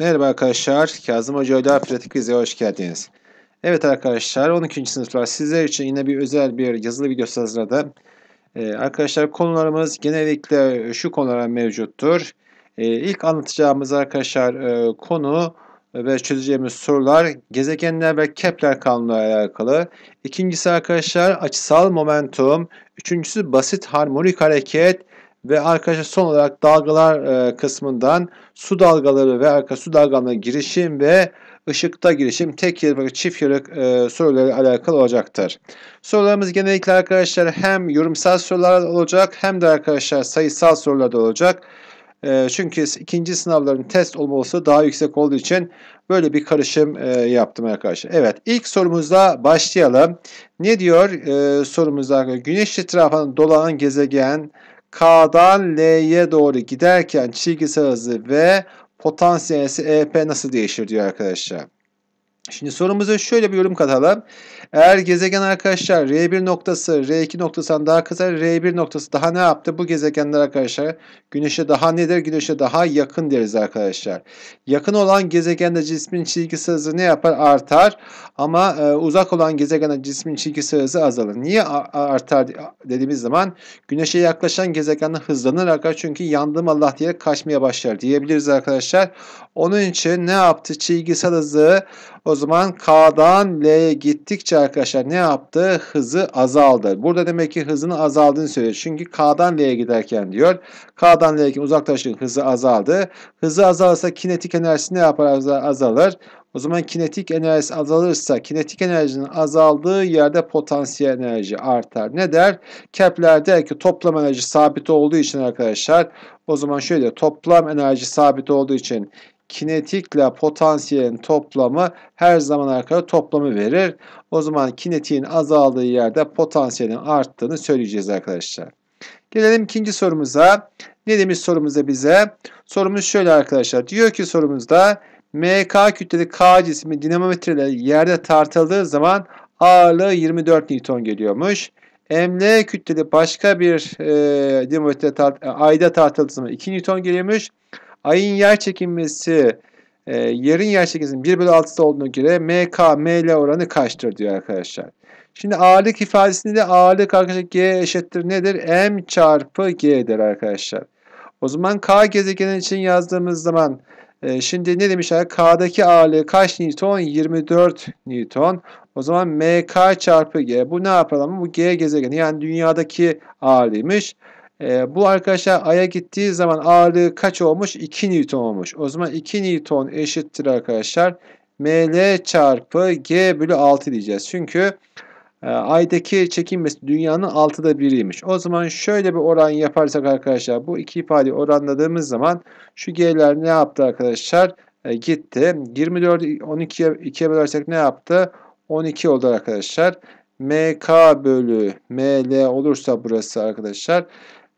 Merhaba arkadaşlar, Kazım Hoca ile Pratik Vize'ye hoş geldiniz. Evet arkadaşlar, 12. sınıflar sizler için yine bir özel bir yazılı video hazırladım. Ee, arkadaşlar konularımız genellikle şu konulara mevcuttur. Ee, ilk anlatacağımız arkadaşlar e, konu ve çözeceğimiz sorular gezegenler ve Kepler kanunları alakalı. İkincisi arkadaşlar açısal momentum. Üçüncüsü basit harmonik hareket. Ve arkadaşlar son olarak dalgalar e, kısmından su dalgaları ve arka su dalgalarına girişim ve ışıkta girişim tek yıllık ve çift yıllık e, soruları alakalı olacaktır. Sorularımız genellikle arkadaşlar hem yorumsal sorular olacak hem de arkadaşlar sayısal sorular da olacak. E, çünkü ikinci sınavların test olması daha yüksek olduğu için böyle bir karışım yaptım arkadaşlar. Evet ilk sorumuzla başlayalım. Ne diyor sorumuzda? Güneş etrafında dolanan gezegen K'dan L'ye doğru giderken çizgisel hızı ve potansiyel EP nasıl değişir diyor arkadaşlar. Şimdi sorumuza şöyle bir yorum katalım. Eğer gezegen arkadaşlar R1 noktası R2 noktasından daha kısa R1 noktası daha ne yaptı? Bu gezegenler arkadaşlar güneşe daha nedir? Güneşe daha yakın deriz arkadaşlar. Yakın olan gezegende cismin çizgisi hızı ne yapar? Artar. Ama e, uzak olan gezegende cismin çizgisi hızı azalır. Niye artar dediğimiz zaman güneşe yaklaşan gezegende hızlanır arkadaşlar. Çünkü yandım Allah diye kaçmaya başlar diyebiliriz arkadaşlar. Onun için ne yaptı? Çizgisel hızı o zaman K'dan L'ye gittikçe arkadaşlar ne yaptı? Hızı azaldı. Burada demek ki hızını azaldığını söylüyor. Çünkü K'dan L'ye giderken diyor. K'dan L'ye giderken uzaklaşın hızı azaldı. Hızı azalırsa kinetik enerjisi ne yapar? Azalır. O zaman kinetik enerjisi azalırsa kinetik enerjinin azaldığı yerde potansiyel enerji artar. Ne der? Kepler der ki toplam enerji sabit olduğu için arkadaşlar o zaman şöyle toplam enerji sabit olduğu için kinetikle potansiyelin toplamı her zaman arkadaşlar toplamı verir. O zaman kinetiğin azaldığı yerde potansiyelin arttığını söyleyeceğiz arkadaşlar. Gelelim ikinci sorumuza. Ne demiş sorumuzda bize? Sorumuz şöyle arkadaşlar. Diyor ki sorumuzda MK kütleli K cismi dinamometreyle yerde tartıldığı zaman ağırlığı 24 Newton geliyormuş. ML kütleli başka bir e, dinamometre tart ayda tartıldığı zaman 2 Newton geliyormuş. Ayın yer çekilmesi e, yerin yer çekiminin 1 bölü 6'da olduğuna göre MK, ML oranı kaçtır diyor arkadaşlar. Şimdi ağırlık ifadesinde de ağırlık arkadaşlar G eşittir nedir? M çarpı G'dir arkadaşlar. O zaman K gezegeni için yazdığımız zaman e, şimdi ne demişler? K'daki ağırlığı kaç Newton? 24 Newton. O zaman MK çarpı G. Bu ne yapalım? Bu G gezegeni yani dünyadaki ağırlığıymış. E, bu arkadaşlar Ay'a gittiği zaman ağırlığı kaç olmuş? 2 Newton olmuş. O zaman 2 Newton eşittir arkadaşlar. ML çarpı G bölü 6 diyeceğiz. Çünkü e, Ay'daki çekinmesi dünyanın 6'da 1'iymiş. O zaman şöyle bir oran yaparsak arkadaşlar bu iki ifadeyi oranladığımız zaman şu G'ler ne yaptı arkadaşlar? E, gitti. 24'ü 12'ye 2'ye bölersek ne yaptı? 12 oldu arkadaşlar. MK bölü ML olursa burası arkadaşlar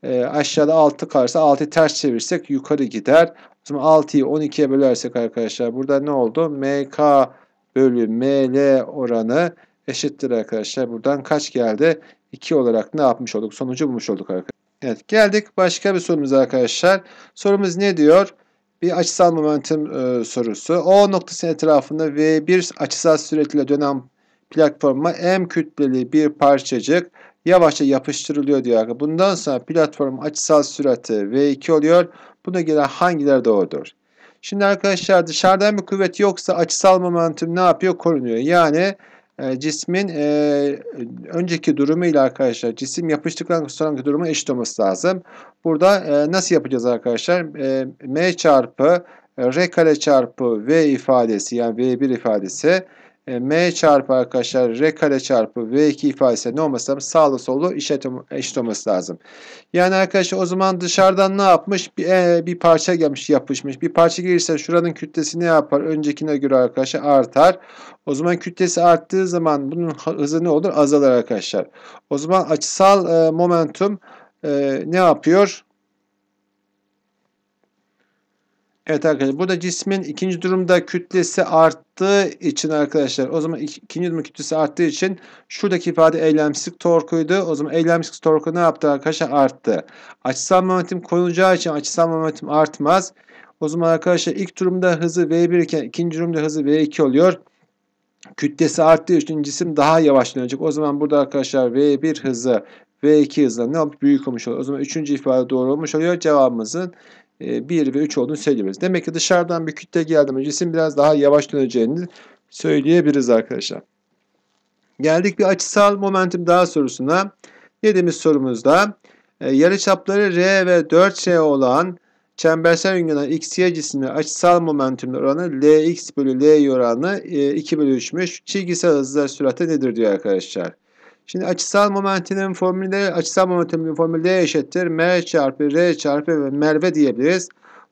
e, aşağıda 6 kalırsa 6'yı ters çevirsek yukarı gider. Şimdi 6'yı 12'ye bölersek arkadaşlar burada ne oldu? MK bölü ML oranı eşittir arkadaşlar. Buradan kaç geldi? 2 olarak ne yapmış olduk? Sonucu bulmuş olduk arkadaşlar. Evet geldik başka bir sorumuza arkadaşlar. Sorumuz ne diyor? Bir açısal momentum e, sorusu. O noktasının etrafında V1 açısal süretle dönen platforma M kütleli bir parçacık yavaşça yapıştırılıyor diyor. Bundan sonra platform açısal sürati V2 oluyor. Buna göre hangiler doğrudur? Şimdi arkadaşlar dışarıdan bir kuvvet yoksa açısal momentum ne yapıyor? Korunuyor. Yani e, cismin e, önceki durumu ile arkadaşlar cisim yapıştıktan sonraki durumu eşit olması lazım. Burada e, nasıl yapacağız arkadaşlar? E, M çarpı e, R kare çarpı V ifadesi yani V1 ifadesi e, M çarpı arkadaşlar R kare çarpı V2 ifadesi ne olması lazım? Sağlı solu eşit olması lazım. Yani arkadaşlar o zaman dışarıdan ne yapmış? Bir, e, bir parça gelmiş yapışmış. Bir parça gelirse şuranın kütlesi ne yapar? Öncekine göre arkadaşlar artar. O zaman kütlesi arttığı zaman bunun hızı ne olur? Azalır arkadaşlar. O zaman açısal e, momentum e, ne yapıyor? Evet arkadaşlar burada cismin ikinci durumda kütlesi arttığı için arkadaşlar o zaman ikinci durum kütlesi arttığı için şuradaki ifade eylemsizlik torkuydu. O zaman eylemsizlik torku ne yaptı arkadaşlar arttı. Açısal momentum koyulacağı için açısal momentum artmaz. O zaman arkadaşlar ilk durumda hızı V1 iken ikinci durumda hızı V2 oluyor. Kütlesi arttığı için cisim daha yavaş dönecek. O zaman burada arkadaşlar V1 hızı V2 hızla ne yapıp büyük olmuş oluyor. O zaman üçüncü ifade doğru olmuş oluyor. Cevabımızın 1 ee, ve 3 olduğunu söyleyebiliriz. Demek ki dışarıdan bir kütle geldi mi cisim biraz daha yavaş döneceğini söyleyebiliriz arkadaşlar. Geldik bir açısal momentum daha sorusuna. Dediğimiz sorumuzda e, yarıçapları R ve 4R olan çembersel yönünden XY cisimle açısal momentumla oranı Lx bölü Ly oranı 2 e, bölü 3'müş. Çizgisel hızlar süratı nedir diyor arkadaşlar. Şimdi açısal momentinin formülü açısal momentumun formülü D e eşittir. M çarpı R çarpı ve Merve diyebiliriz.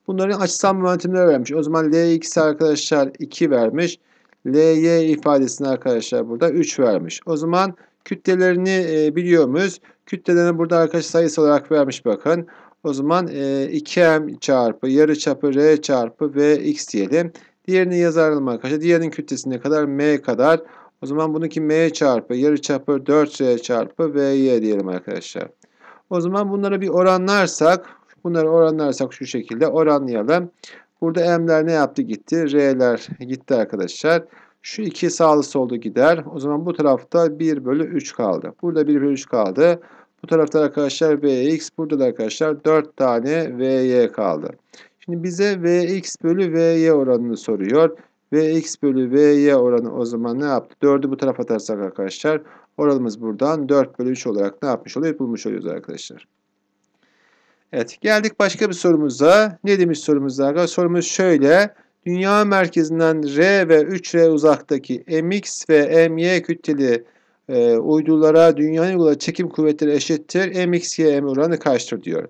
Bunların açısal momentumları vermiş. O zaman L2'si arkadaşlar 2 vermiş. LY ifadesini arkadaşlar burada 3 vermiş. O zaman kütlelerini e, biliyor muyuz? Kütlelerini burada arkadaş sayısı olarak vermiş bakın. O zaman e, 2m çarpı yarı çapı r çarpı ve x diyelim. Diğerini yazarım arkadaşlar. Diğerinin kütlesi ne kadar? m kadar. O zaman bunu ki m çarpı yarı çapı 4r çarpı vy diyelim arkadaşlar. O zaman bunlara bir oranlarsak, bunları oranlarsak şu şekilde oranlayalım. Burada m'ler ne yaptı gitti? R'ler gitti arkadaşlar. Şu iki sağlı soldu gider. O zaman bu tarafta 1 bölü 3 kaldı. Burada 1 bölü 3 kaldı. Bu tarafta arkadaşlar vx, burada da arkadaşlar 4 tane vy kaldı. Şimdi bize vx bölü vy oranını soruyor. Vx bölü Vy oranı o zaman ne yaptı? 4'ü bu tarafa atarsak arkadaşlar oranımız buradan 4 bölü 3 olarak ne yapmış oluyor? Bulmuş oluyoruz arkadaşlar. Evet geldik başka bir sorumuza. Ne demiş sorumuzda arkadaşlar? Sorumuz şöyle. Dünya merkezinden R ve 3R uzaktaki MX ve MY kütleli e, uydulara dünyanın uyguladığı çekim kuvvetleri eşittir. Mx'ye M oranı kaçtır diyor.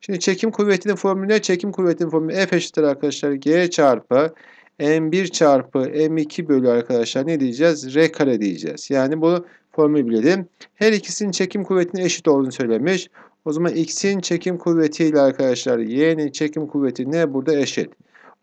Şimdi çekim kuvvetinin formülü ne? Çekim kuvvetinin formülü F eşittir arkadaşlar. G çarpı m1 çarpı m2 bölü arkadaşlar ne diyeceğiz? r kare diyeceğiz. Yani bu formülü bilelim. Her ikisinin çekim kuvvetinin eşit olduğunu söylemiş. O zaman x'in çekim kuvvetiyle arkadaşlar y'nin çekim kuvveti ne? Burada eşit.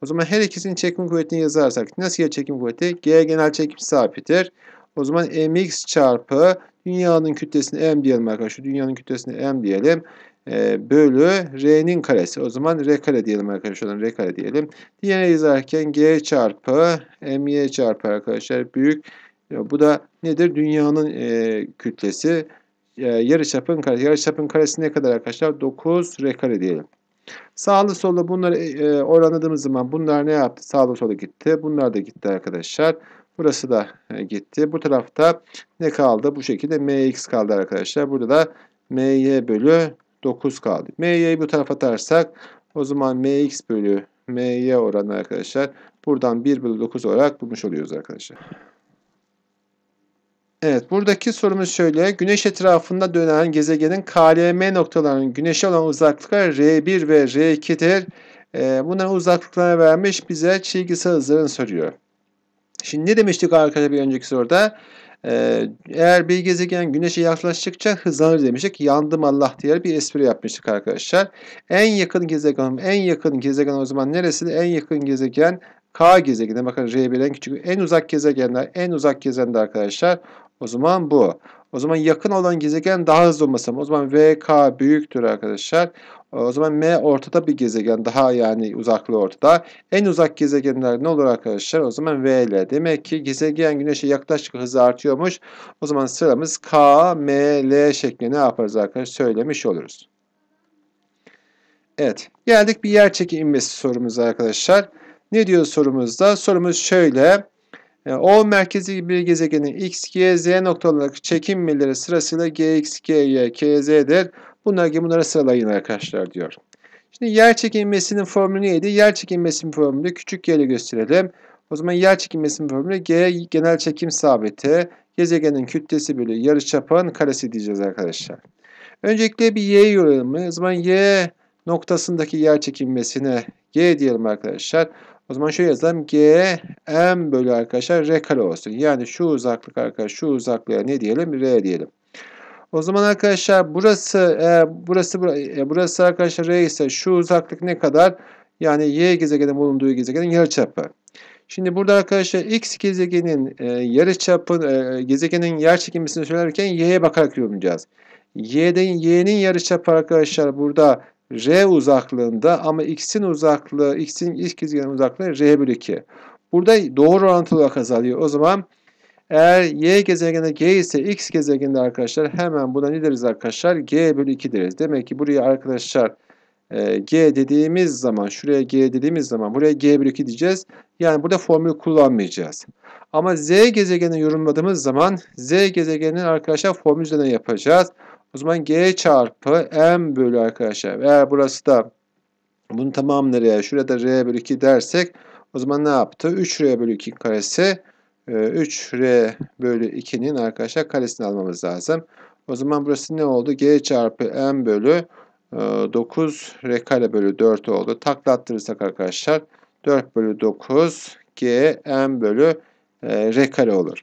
O zaman her ikisinin çekim kuvvetini yazarsak nasıl ya çekim kuvveti? G genel çekim sabitir O zaman mx çarpı dünyanın kütlesini m diyelim arkadaşlar. Dünyanın kütlesini m diyelim e, bölü r'nin karesi. O zaman r kare diyelim arkadaşlar. R kare diyelim. Diğer izlerken g çarpı my çarpı arkadaşlar büyük. Bu da nedir? Dünyanın e, kütlesi. E, yarıçapın karesi. Yarıçapın karesi ne kadar arkadaşlar? 9 r kare diyelim. Sağlı sollu bunları e, e, oranladığımız zaman bunlar ne yaptı? Sağlı sollu gitti. Bunlar da gitti arkadaşlar. Burası da e, gitti. Bu tarafta ne kaldı? Bu şekilde mx kaldı arkadaşlar. Burada da my bölü 9 kaldı. M'yi bu tarafa atarsak o zaman mx bölü m'ye oranı arkadaşlar buradan 1 bölü 9 olarak bulmuş oluyoruz arkadaşlar. Evet buradaki sorumuz şöyle. Güneş etrafında dönen gezegenin KLM noktalarının güneşe olan uzaklıkları R1 ve R2'dir. E, ee, bunların uzaklıklarını vermiş bize çizgisel hızlarını soruyor. Şimdi ne demiştik arkadaşlar bir önceki soruda? Ee, eğer bir gezegen güneşe yaklaştıkça hızlanır demiştik. Yandım Allah diye bir espri yapmıştık arkadaşlar. En yakın gezegen, en yakın gezegen o zaman neresi? En yakın gezegen K gezegeni. Bakın R1 en küçük. En uzak gezegenler, en uzak gezegenler arkadaşlar. O zaman bu. O zaman yakın olan gezegen daha hızlı olması lazım. O zaman VK büyüktür arkadaşlar. O zaman M ortada bir gezegen daha yani uzaklığı ortada. En uzak gezegenler ne olur arkadaşlar? O zaman V ile. Demek ki gezegen güneşe yaklaşık hızı artıyormuş. O zaman sıramız K, M, L şeklinde ne yaparız arkadaşlar? Söylemiş oluruz. Evet. Geldik bir yer çeki inmesi sorumuza arkadaşlar. Ne diyor sorumuzda? Sorumuz şöyle. E, o merkezi bir gezegenin x, y, z noktalarındaki çekim çekinmeleri sırasıyla g, x, g, y, k, z'dir. Bunlar gibi bunlara sıralayın arkadaşlar diyor. Şimdi yer çekilmesinin formülü neydi? Yer çekilmesinin formülü küçük y ile gösterelim. O zaman yer çekilmesinin formülü g genel çekim sabiti gezegenin kütlesi bölü yarıçapın karesi diyeceğiz arkadaşlar. Öncelikle bir y'yi yoralım. O zaman y noktasındaki yer çekilmesine g diyelim arkadaşlar. O zaman şöyle yazalım. G m bölü arkadaşlar r kare olsun. Yani şu uzaklık arkadaşlar şu uzaklığa ne diyelim? R diyelim. O zaman arkadaşlar burası e, burası e, burası arkadaşlar R ise şu uzaklık ne kadar? Yani Y gezegenin bulunduğu gezegenin yarıçapı. Şimdi burada arkadaşlar X gezegenin e, yarıçapı e, gezegenin yer çekimesini söylerken Y'ye bakarak yorumlayacağız. Y'den Y'nin yarıçapı arkadaşlar burada R uzaklığında ama X'in uzaklığı X'in X gezegenin uzaklığı R bölü 2. Burada doğru orantılı olarak azalıyor. O zaman eğer y gezegeninde g ise x gezegeninde arkadaşlar hemen buna ne deriz arkadaşlar? g bölü 2 deriz. Demek ki buraya arkadaşlar e, g dediğimiz zaman şuraya g dediğimiz zaman buraya g bölü 2 diyeceğiz. Yani burada formül kullanmayacağız. Ama z gezegeni yorumladığımız zaman z gezegeninin arkadaşlar formül üzerine yapacağız. O zaman g çarpı m bölü arkadaşlar. Eğer burası da bunun tamamları şurada r bölü 2 dersek o zaman ne yaptı? 3r bölü 2 karesi 3R ee, bölü 2'nin arkadaşlar karesini almamız lazım. O zaman burası ne oldu? G çarpı M bölü 9R e, kare bölü 4 oldu. Takla arkadaşlar 4 bölü 9 G M bölü e, R kare olur.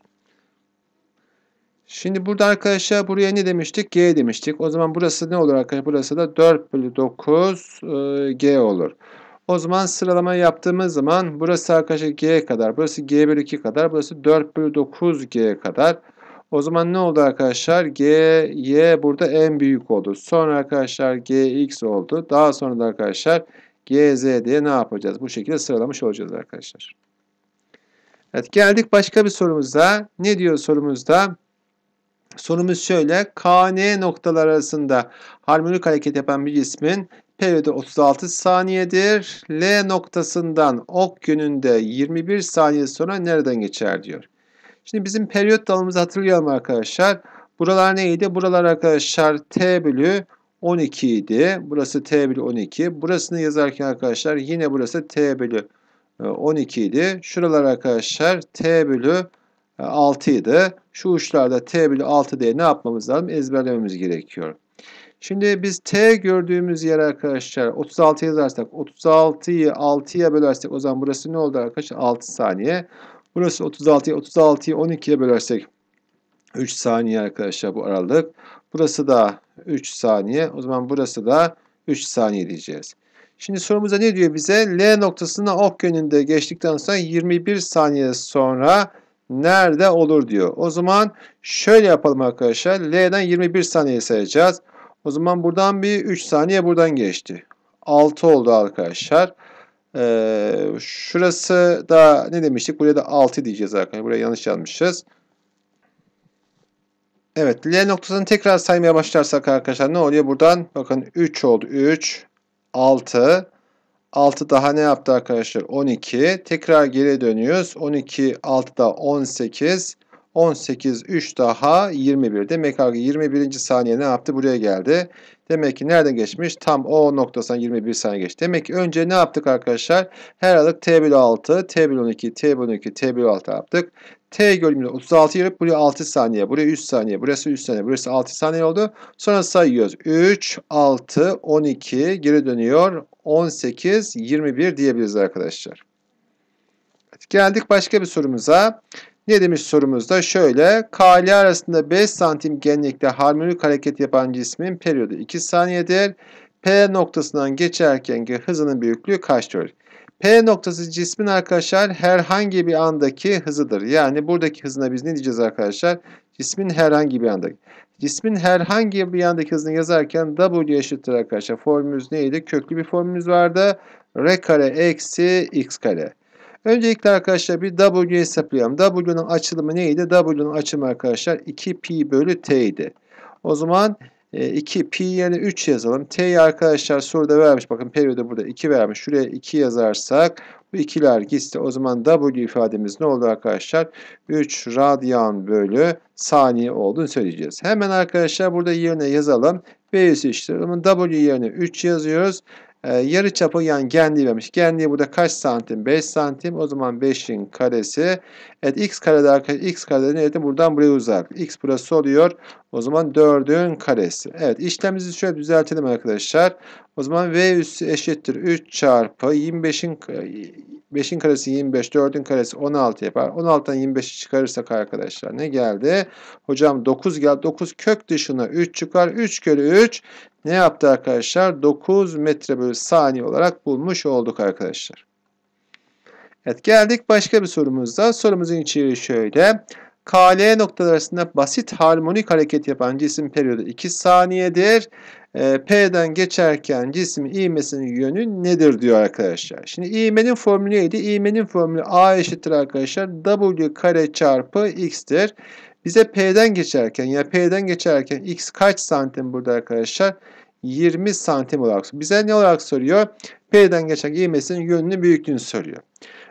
Şimdi burada arkadaşlar buraya ne demiştik? G demiştik. O zaman burası ne olur arkadaşlar? Burası da 4 bölü 9 e, G olur. O zaman sıralama yaptığımız zaman burası arkadaşlar G'ye kadar, burası G bölü 2 kadar, burası 4 bölü 9 G'ye kadar. O zaman ne oldu arkadaşlar? G, Y burada en büyük oldu. Sonra arkadaşlar G, X oldu. Daha sonra da arkadaşlar G, Z diye ne yapacağız? Bu şekilde sıralamış olacağız arkadaşlar. Evet geldik başka bir sorumuza. Ne diyor sorumuzda? Sorumuz şöyle. K, N noktalar arasında harmonik hareket yapan bir cismin periyodu 36 saniyedir. L noktasından ok gününde 21 saniye sonra nereden geçer diyor. Şimdi bizim periyot dalımızı hatırlayalım arkadaşlar. Buralar neydi? Buralar arkadaşlar T bölü 12 idi. Burası T bölü 12. Burasını yazarken arkadaşlar yine burası T bölü 12 e, idi. Şuralar arkadaşlar T bölü 6 e, idi. Şu uçlarda T bölü 6 diye ne yapmamız lazım? Ezberlememiz gerekiyor. Şimdi biz T gördüğümüz yer arkadaşlar 36 yazarsak 36'yı 6'ya bölersek o zaman burası ne oldu arkadaşlar? 6 saniye. Burası 36'yı 36'yı 12'ye bölersek 3 saniye arkadaşlar bu aralık. Burası da 3 saniye. O zaman burası da 3 saniye diyeceğiz. Şimdi sorumuzda ne diyor bize? L noktasına ok yönünde geçtikten sonra 21 saniye sonra nerede olur diyor. O zaman şöyle yapalım arkadaşlar. L'den 21 saniye sayacağız. O zaman buradan bir 3 saniye buradan geçti. 6 oldu arkadaşlar. Ee, şurası da ne demiştik? Buraya da 6 diyeceğiz arkadaşlar. Buraya yanlış yazmışız. Evet. L noktasını tekrar saymaya başlarsak arkadaşlar ne oluyor? Buradan bakın 3 oldu. 3, 6, 6 daha ne yaptı arkadaşlar? 12. Tekrar geri dönüyoruz. 12, 6 daha 18. 18, 3 daha 21. Demek ki 21. saniye ne yaptı? Buraya geldi. Demek ki nereden geçmiş? Tam o noktasından 21 saniye geçti. Demek ki önce ne yaptık arkadaşlar? Her aralık T bölü 6, T bölü 12, T bölü 12, T bölü 6 yaptık. T bölümünde 36 yarıp buraya 6 saniye, buraya 3 saniye, burası 3 saniye, burası 6 saniye oldu. Sonra sayıyoruz. 3, 6, 12 geri dönüyor. 18, 21 diyebiliriz arkadaşlar. Evet, geldik başka bir sorumuza. Ne demiş sorumuzda? Şöyle, K ile arasında 5 santim genlikte harmonik hareket yapan cismin periyodu 2 saniyedir. P noktasından geçerkenki hızının büyüklüğü kaçtır? P noktası cismin arkadaşlar herhangi bir andaki hızıdır. Yani buradaki hızına biz ne diyeceğiz arkadaşlar? Cismin herhangi bir andaki. Cismin herhangi bir andaki hızını yazarken W eşittir arkadaşlar. Formülümüz neydi? Köklü bir formülümüz vardı. R kare eksi X kare. Öncelikle arkadaşlar bir W hesaplayalım. W'nun açılımı neydi? W'nun açılımı arkadaşlar 2pi bölü t idi. O zaman 2 e, pi yerine 3 yazalım. T'yi arkadaşlar soruda vermiş. Bakın periyoda burada 2 vermiş. Şuraya 2 yazarsak bu ikiler gitti. O zaman W ifademiz ne oldu arkadaşlar? 3 radyan bölü saniye olduğunu söyleyeceğiz. Hemen arkadaşlar burada yerine yazalım. B'si işte. O W yerine 3 yazıyoruz. Ee, yarı çapı yani genliği vermiş. Genliği burada kaç santim? 5 santim. O zaman 5'in karesi. Evet x karede arkadaşlar x karede neydi? Buradan buraya uzak. x burası oluyor. O zaman 4'ün karesi. Evet işlemimizi şöyle düzeltelim arkadaşlar. O zaman V üssü eşittir 3 çarpı 25'in 5'in karesi 25, 4'ün karesi 16 yapar. 16'dan 25'i çıkarırsak arkadaşlar ne geldi? Hocam 9 geldi. 9 kök dışına 3 çıkar. 3 kölü 3 ne yaptı arkadaşlar? 9 metre bölü saniye olarak bulmuş olduk arkadaşlar. Evet geldik başka bir sorumuzda. Sorumuzun içeriği şöyle. KL noktalar arasında basit harmonik hareket yapan cisim periyodu 2 saniyedir. Ee, P'den geçerken cismin iğmesinin yönü nedir diyor arkadaşlar. Şimdi iğmenin formülü neydi? İğmenin formülü A eşittir arkadaşlar. W kare çarpı X'tir. Bize P'den geçerken ya yani P'den geçerken X kaç santim burada arkadaşlar? 20 santim olarak. Bize ne olarak soruyor? P'den geçen iğmesinin yönünü büyüklüğünü soruyor.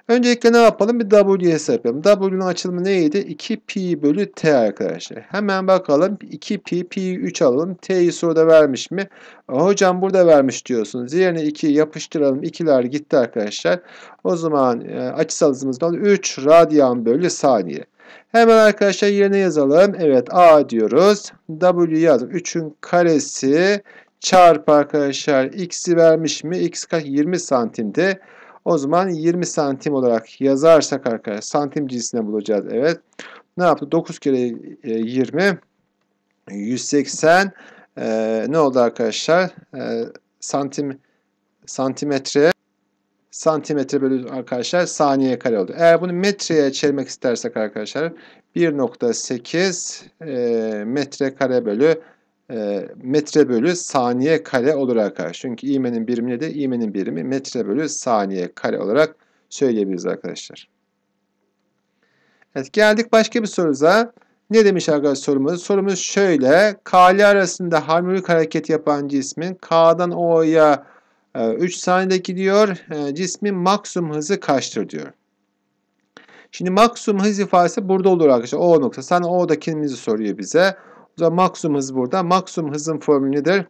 Öncelikle ne yapalım? Bir W yapalım. W'nin açılımı neydi? 2pi bölü t arkadaşlar. Hemen bakalım. 2pi, pi 3 alalım. T'yi soruda vermiş mi? Hocam burada vermiş diyorsunuz. Yerine 2 yapıştıralım. 2'ler gitti arkadaşlar. O zaman e, açısal hızımız ne 3 radyan bölü saniye. Hemen arkadaşlar yerine yazalım. Evet A diyoruz. W yazdım. 3'ün karesi çarpı arkadaşlar x'i vermiş mi? x kaç? 20 santimde. O zaman 20 santim olarak yazarsak arkadaşlar santim cinsine bulacağız. Evet. Ne yaptı? 9 kere 20 e, 180 e, ne oldu arkadaşlar? E, santim santimetre santimetre bölü arkadaşlar saniye kare oldu. Eğer bunu metreye çevirmek istersek arkadaşlar 1.8 e, metre kare bölü e, metre bölü saniye kare olarak arkadaşlar. Çünkü iğmenin birimi de iğmenin birimi metre bölü saniye kare olarak söyleyebiliriz arkadaşlar. Evet geldik başka bir sorumuza. Ne demiş arkadaşlar sorumuz? Sorumuz şöyle. K'li arasında harmonik hareket yapan cismin K'dan O'ya 3 e, saniyede gidiyor. E, cismin maksimum hızı kaçtır diyor. Şimdi maksimum hız ifadesi burada olur arkadaşlar. O nokta. Sen O'da kimimizi soruyor bize. O zaman maksimum hız burada. Maksimum hızın formülü nedir?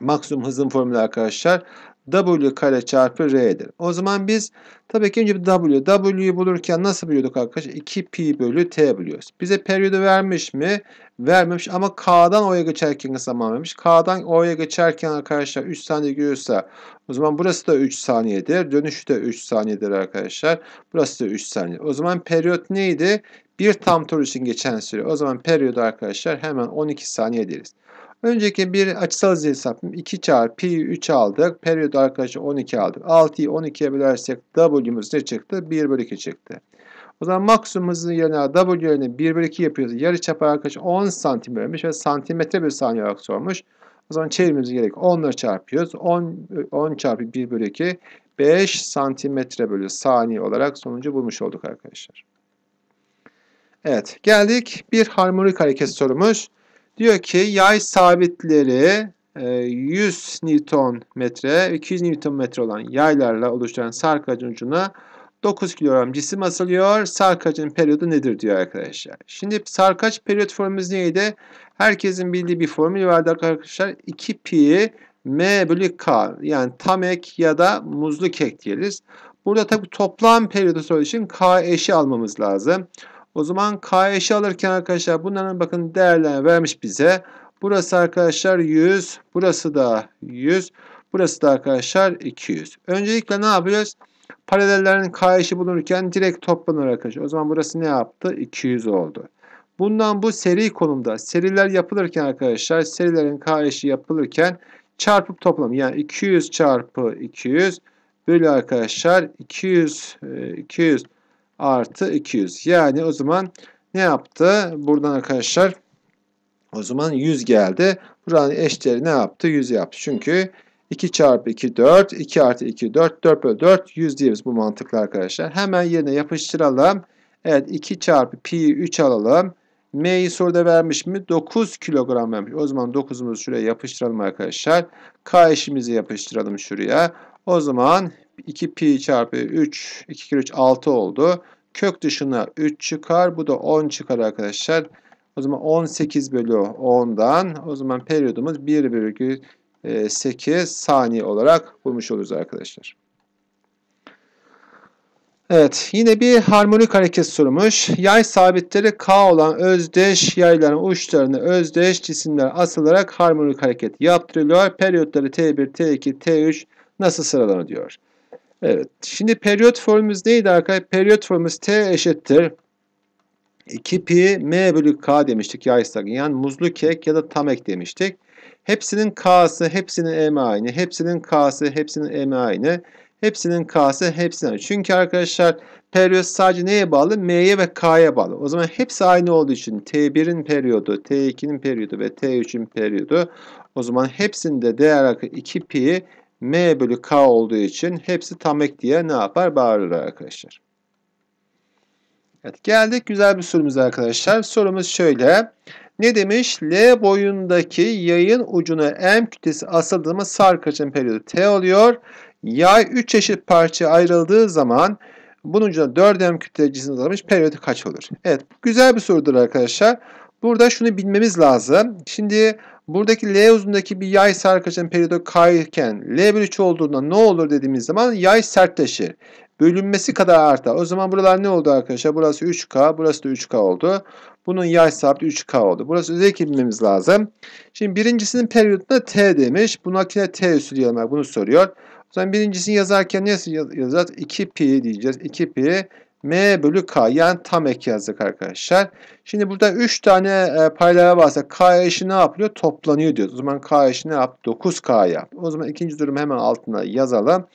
Maksimum hızın formülü arkadaşlar W kare çarpı R'dir. O zaman biz tabii ki önce W. W'yi bulurken nasıl buluyorduk arkadaşlar? 2 pi bölü T buluyoruz. Bize periyodu vermiş mi? Vermemiş ama K'dan O'ya geçerken zaman vermiş. K'dan O'ya geçerken arkadaşlar 3 saniye görüyorsa o zaman burası da 3 saniyedir. Dönüşü de 3 saniyedir arkadaşlar. Burası da 3 saniye. O zaman periyot neydi? Bir tam tur için geçen süre. O zaman periyodu arkadaşlar hemen 12 saniye deriz. Önceki bir açısal zil sapım 2 çarpı pi 3 aldık. Periyodu arkadaşlar 12 aldık. 6'yı 12'ye bölersek W'muz ne çıktı? 1 bölü 2 çıktı. O zaman maksimum hızın yerine W yerine 1 bölü 2 yapıyoruz. Yarı çap arkadaşlar 10 santim bölmüş ve santimetre bir saniye olarak sormuş. O zaman çevirmemiz gerek. 10 ile çarpıyoruz. 10, 10 çarpı 1 bölü 2 5 santimetre bölü saniye olarak sonucu bulmuş olduk arkadaşlar. Evet geldik bir harmonik hareket sorumuz. Diyor ki yay sabitleri 100 e, Newton metre, 200 Newton metre olan yaylarla oluşturan sarkacın ucuna 9 kilogram cisim asılıyor. Sarkacın periyodu nedir diyor arkadaşlar. Şimdi sarkaç periyot formumuz neydi? Herkesin bildiği bir formül vardı arkadaşlar. 2 pi m bölü k yani tam ek ya da muzlu kek diyoruz. Burada tabi toplam periyodu sorduğu için k eşi almamız lazım. O zaman K eşi alırken arkadaşlar bunların bakın değerlerini vermiş bize. Burası arkadaşlar 100. Burası da 100. Burası da arkadaşlar 200. Öncelikle ne yapıyoruz? Paralellerin K eşi bulunurken direkt toplanır arkadaşlar. O zaman burası ne yaptı? 200 oldu. Bundan bu seri konumda seriler yapılırken arkadaşlar serilerin K eşi yapılırken çarpıp toplam yani 200 çarpı 200 bölü arkadaşlar 200 200 artı 200. Yani o zaman ne yaptı? Buradan arkadaşlar o zaman 100 geldi. Buranın eşleri ne yaptı? 100 yaptı. Çünkü 2 çarpı 2 4, 2 artı 2 4, 4 bölü 4 100 diyoruz bu mantıkla arkadaşlar. Hemen yerine yapıştıralım. Evet 2 çarpı pi 3 alalım. M'yi soruda vermiş mi? 9 kilogram vermiş. O zaman 9'umuzu şuraya yapıştıralım arkadaşlar. K işimizi yapıştıralım şuraya. O zaman 2 pi çarpı 3, 2 kere 3 6 oldu. Kök dışına 3 çıkar. Bu da 10 çıkar arkadaşlar. O zaman 18 bölü 10'dan o zaman periyodumuz 1,8 e, saniye olarak bulmuş oluruz arkadaşlar. Evet yine bir harmonik hareket sorumuş. Yay sabitleri K olan özdeş yayların uçlarını özdeş cisimler asılarak harmonik hareket yaptırılıyor. Periyotları T1, T2, T3 nasıl sıralanıyor diyor. Evet. Şimdi periyot formümüz neydi arkadaşlar? Periyot formümüz T eşittir. 2 pi m bölü k demiştik yaysak. Yani muzlu kek ya da tam ek demiştik. Hepsinin k'sı hepsinin m aynı. Hepsinin k'sı hepsinin m aynı. Hepsinin k'sı hepsinin aynı. Çünkü arkadaşlar periyot sadece neye bağlı? m'ye ve k'ya bağlı. O zaman hepsi aynı olduğu için t1'in periyodu, t2'nin periyodu ve t3'ün periyodu. O zaman hepsinde değer 2 pi M bölü K olduğu için hepsi tam ek diye ne yapar? Bağırır arkadaşlar. Evet, geldik güzel bir sorumuz arkadaşlar. Sorumuz şöyle. Ne demiş? L boyundaki yayın ucuna M kütlesi asıldığında sarkacın periyodu T oluyor. Yay 3 eşit parça ayrıldığı zaman bunun ucuna 4M kütle cisim azalmış periyodu kaç olur? Evet güzel bir sorudur arkadaşlar. Burada şunu bilmemiz lazım. Şimdi Buradaki L uzundaki bir yay sarkacının periyodu K L bir 3 olduğunda ne olur dediğimiz zaman yay sertleşir. Bölünmesi kadar artar. O zaman buralar ne oldu arkadaşlar? Burası 3K, burası da 3K oldu. Bunun yay sabit 3K oldu. Burası özellikle bilmemiz lazım. Şimdi birincisinin periyoduna T demiş. Bunakine T üssü diyelim. Bunu soruyor. O zaman birincisini yazarken ne yazacağız? 2 pi diyeceğiz. 2 pi M bölü K yani tam ek yazdık arkadaşlar. Şimdi burada 3 tane e, paylara varsa K eşi ne yapıyor? Toplanıyor diyoruz. O zaman K eşi ne yaptı? 9K yaptı. O zaman ikinci durumu hemen altına yazalım.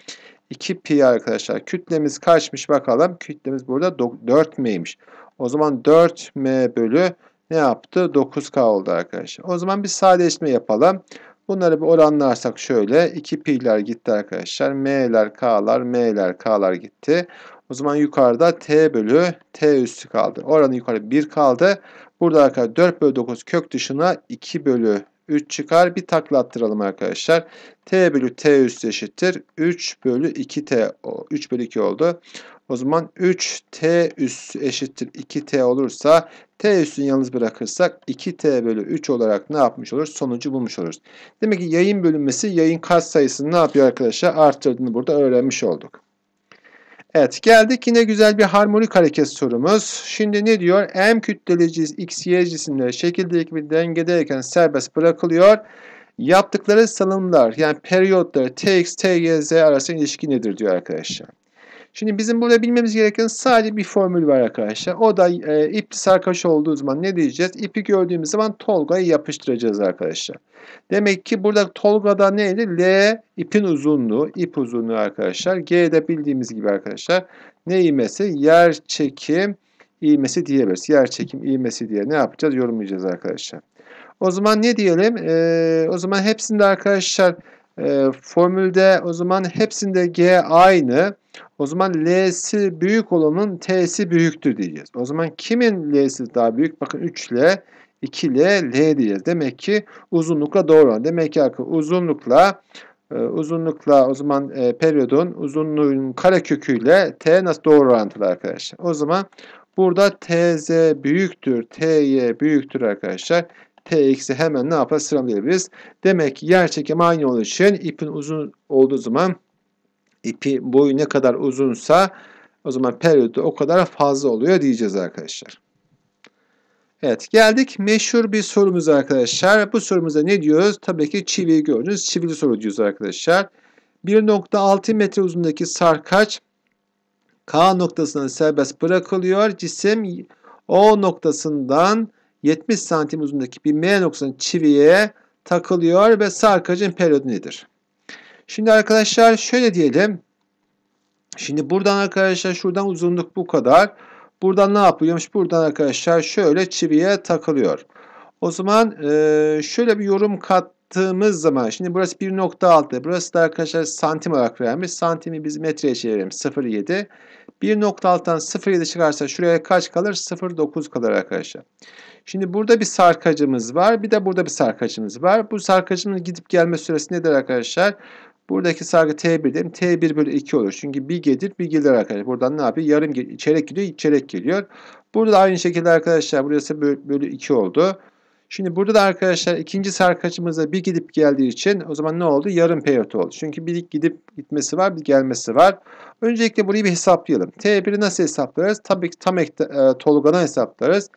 2 pi arkadaşlar. Kütlemiz kaçmış bakalım. Kütlemiz burada 4 M'ymiş. O zaman 4 M bölü ne yaptı? 9K oldu arkadaşlar. O zaman bir sadeleşme yapalım. Bunları bir oranlarsak şöyle 2 pi'ler gitti arkadaşlar. M'ler K'lar M'ler K'lar gitti. O zaman yukarıda t bölü t üstü kaldı. Oranın yukarı 1 kaldı. Burada arkadaşlar 4 bölü 9 kök dışına 2 bölü 3 çıkar. Bir takla attıralım arkadaşlar. T bölü T üstü eşittir. 3 bölü 2T. 3 bölü 2 oldu. O zaman 3T üstü eşittir 2T olursa T üstünü yalnız bırakırsak 2T bölü 3 olarak ne yapmış oluruz? Sonucu bulmuş oluruz. Demek ki yayın bölünmesi yayın kat sayısını ne yapıyor arkadaşlar? Arttırdığını burada öğrenmiş olduk. Evet geldik yine güzel bir harmonik hareket sorumuz. Şimdi ne diyor? M kütleli X, Y cisimleri şekildeki bir dengedeyken serbest bırakılıyor. Yaptıkları salımlar yani periyotları Tx, Ty, Z arasında ilişki nedir diyor arkadaşlar. Şimdi bizim burada bilmemiz gereken sadece bir formül var arkadaşlar. O da e, ipli sarkaç olduğu zaman ne diyeceğiz? İpi gördüğümüz zaman Tolga'yı yapıştıracağız arkadaşlar. Demek ki burada Tolga'da neydi? L ipin uzunluğu, ip uzunluğu arkadaşlar. G de bildiğimiz gibi arkadaşlar. Ne iğmesi? Yer çekim iğmesi diyebiliriz. Yer çekim iğmesi diye ne yapacağız? Yorumlayacağız arkadaşlar. O zaman ne diyelim? E, o zaman hepsinde arkadaşlar e, formülde o zaman hepsinde G aynı. O zaman L'si büyük olanın T'si büyüktür diyeceğiz. O zaman kimin L'si daha büyük? Bakın 3L, 2L, L diyeceğiz. Demek ki uzunlukla doğru olan. Demek ki uzunlukla e, uzunlukla o zaman e, periyodun uzunluğun kareköküyle t nasıl doğru orantılı arkadaşlar. O zaman burada tz büyüktür, ty büyüktür arkadaşlar. T eksi hemen ne yapar? Sıralayabiliriz. Demek ki yer çekimi aynı olduğu için ipin uzun olduğu zaman ipi boyu ne kadar uzunsa o zaman periyodu o kadar fazla oluyor diyeceğiz arkadaşlar. Evet geldik meşhur bir sorumuz arkadaşlar. Bu sorumuza ne diyoruz? Tabii ki çiviyi gördünüz. Çivili soru diyoruz arkadaşlar. 1.6 metre uzundaki sarkaç K noktasından serbest bırakılıyor. Cisim O noktasından 70 santim uzundaki bir M noktasının çiviye takılıyor ve sarkacın periyodu nedir? Şimdi arkadaşlar şöyle diyelim. Şimdi buradan arkadaşlar şuradan uzunluk bu kadar. Buradan ne yapıyormuş? Buradan arkadaşlar şöyle çiviye takılıyor. O zaman şöyle bir yorum kat baktığımız zaman şimdi burası 1.6 burası da arkadaşlar santim olarak vermiş. Santimi biz metreye çevirelim 0.7. 1.6'dan 0.7 çıkarsa şuraya kaç kalır? 0.9 kalır arkadaşlar. Şimdi burada bir sarkacımız var. Bir de burada bir sarkacımız var. Bu sarkacımın gidip gelme süresi nedir arkadaşlar? Buradaki sarkı T1 dedim. T1 bölü 2 olur. Çünkü bir gelir bir gelir arkadaşlar. Buradan ne yapıyor? Yarım çeyrek gidiyor, çeyrek geliyor. Burada aynı şekilde arkadaşlar burası bölü 2 oldu. Şimdi burada da arkadaşlar ikinci sarkaçımıza bir gidip geldiği için o zaman ne oldu? Yarım payout oldu. Çünkü bir gidip gitmesi var bir gelmesi var. Öncelikle burayı bir hesaplayalım. T1'i nasıl hesaplarız? Tabii ki tam e, Tolga'dan hesaplarız.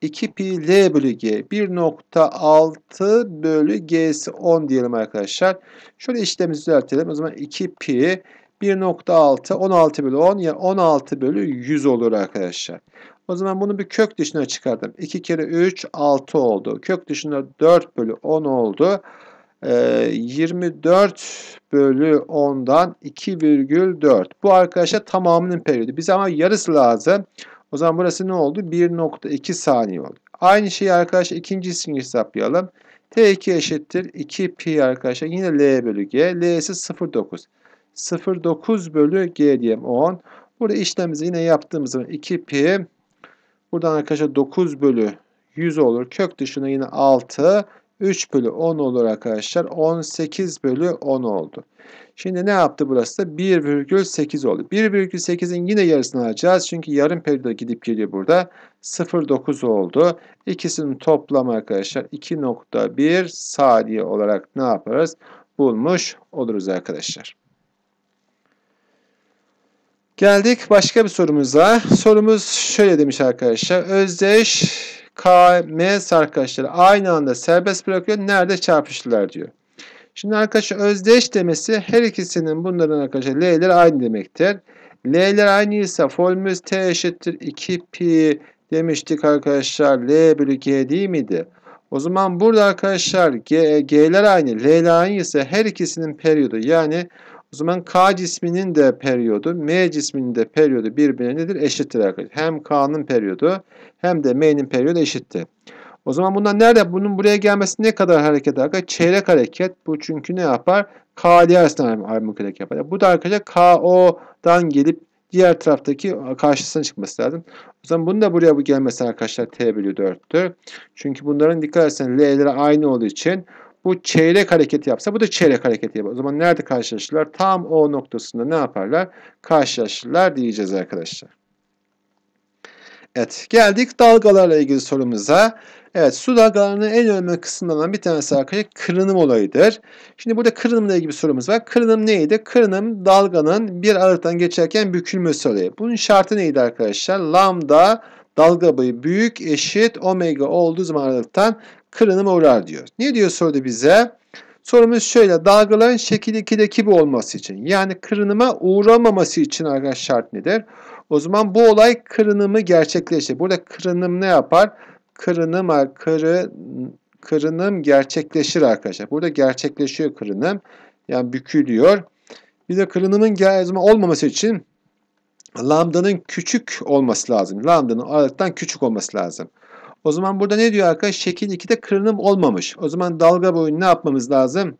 2 pi L bölü G 1.6 bölü G'si 10 diyelim arkadaşlar. Şöyle işlemimizi düzeltelim. O zaman 2 pi 1.6 16 bölü 10 yani 16 bölü 100 olur arkadaşlar. O zaman bunu bir kök dışına çıkardım. 2 kere 3 6 oldu. Kök dışında 4 bölü 10 oldu. E, ee, 24 bölü 10'dan 2,4. Bu arkadaşlar tamamının periyodu. Bize ama yarısı lazım. O zaman burası ne oldu? 1.2 saniye oldu. Aynı şeyi arkadaşlar ikinci ismini hesaplayalım. T2 eşittir 2 pi arkadaşlar. Yine L bölü G. L'si 0.9. 0.9 bölü G diyelim 10. Burada işlemimizi yine yaptığımız zaman 2 pi Buradan arkadaşlar 9 bölü 100 olur. Kök dışına yine 6. 3 bölü 10 olur arkadaşlar. 18 bölü 10 oldu. Şimdi ne yaptı burası da? 1,8 oldu. 1,8'in yine yarısını alacağız. Çünkü yarım periyoda gidip geliyor burada. 0,9 oldu. İkisinin toplamı arkadaşlar 2,1 saniye olarak ne yaparız? Bulmuş oluruz arkadaşlar. Geldik başka bir sorumuza. Sorumuz şöyle demiş arkadaşlar. Özdeş K, MS arkadaşları aynı anda serbest bırakıyor. Nerede çarpıştılar diyor. Şimdi arkadaşlar özdeş demesi her ikisinin bunların arkadaşlar L'ler aynı demektir. L'ler aynıysa formülümüz T eşittir 2 pi demiştik arkadaşlar. L bölü G değil miydi? O zaman burada arkadaşlar G, G'ler aynı. L'ler aynıysa her ikisinin periyodu yani o zaman K cisminin de periyodu, M cisminin de periyodu birbirine nedir? Eşittir arkadaşlar. Hem K'nın periyodu hem de M'nin periyodu eşittir. O zaman bundan nerede? Bunun buraya gelmesi ne kadar hareket arkadaşlar? Çeyrek hareket. Bu çünkü ne yapar? K diğer hareket yapar. Bu da arkadaşlar KO'dan gelip diğer taraftaki karşısına çıkması lazım. O zaman bunu da buraya bu gelmesi arkadaşlar T bölü 4'tür. Çünkü bunların dikkat etsen, L'leri aynı olduğu için bu çeyrek hareketi yapsa bu da çeyrek hareketi yapar. O zaman nerede karşılaşırlar? Tam o noktasında ne yaparlar? Karşılaşırlar diyeceğiz arkadaşlar. Evet geldik dalgalarla ilgili sorumuza. Evet su dalgalarının en önemli kısımlarından bir tanesi arkadaşlar kırınım olayıdır. Şimdi burada kırınımla ilgili bir sorumuz var. Kırınım neydi? Kırınım dalganın bir aralıktan geçerken bükülmesi olayı. Bunun şartı neydi arkadaşlar? Lambda dalga boyu büyük eşit omega olduğu zaman aralıktan kırınıma uğrar diyor. Ne diyor soruda bize? Sorumuz şöyle dalgaların şekil 2'deki gibi olması için yani kırınıma uğramaması için arkadaş şart nedir? O zaman bu olay kırınımı gerçekleşir. Burada kırınım ne yapar? Kırınım, kırı, kırınım gerçekleşir arkadaşlar. Burada gerçekleşiyor kırınım. Yani bükülüyor. Bir de kırınımın gerçekleşme olmaması için lambdanın küçük olması lazım. Lambdanın ağırlıktan küçük olması lazım. O zaman burada ne diyor arkadaş? Şekil 2'de kırınım olmamış. O zaman dalga boyunu ne yapmamız lazım?